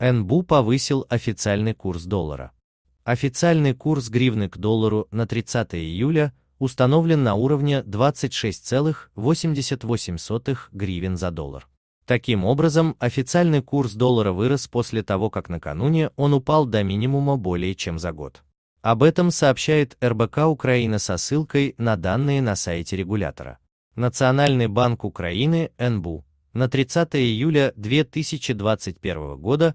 НБУ повысил официальный курс доллара. Официальный курс гривны к доллару на 30 июля установлен на уровне 26,88 гривен за доллар. Таким образом, официальный курс доллара вырос после того, как накануне он упал до минимума более чем за год. Об этом сообщает РБК Украина со ссылкой на данные на сайте регулятора. Национальный банк Украины НБУ на 30 июля 2021 года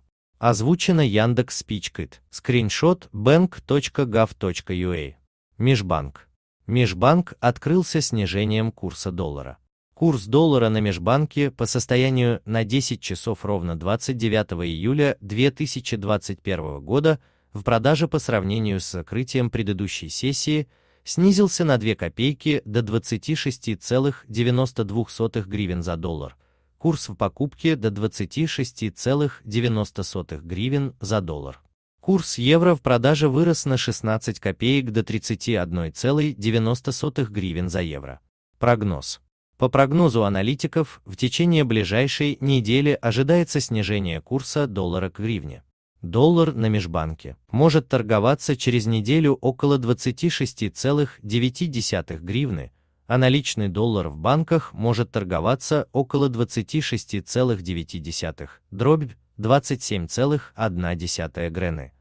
Озвучено Яндекс Спичкит. Скриншот bank.gov.ua. Межбанк. Межбанк открылся снижением курса доллара. Курс доллара на межбанке по состоянию на 10 часов ровно 29 июля 2021 года в продаже по сравнению с закрытием предыдущей сессии снизился на 2 копейки до 26,92 гривен за доллар – Курс в покупке до 26,90 гривен за доллар. Курс евро в продаже вырос на 16 копеек до 31,90 гривен за евро. Прогноз. По прогнозу аналитиков, в течение ближайшей недели ожидается снижение курса доллара к гривне. Доллар на межбанке может торговаться через неделю около 26,9 гривны, а наличный доллар в банках может торговаться около 26,9, дробь 27,1 грены.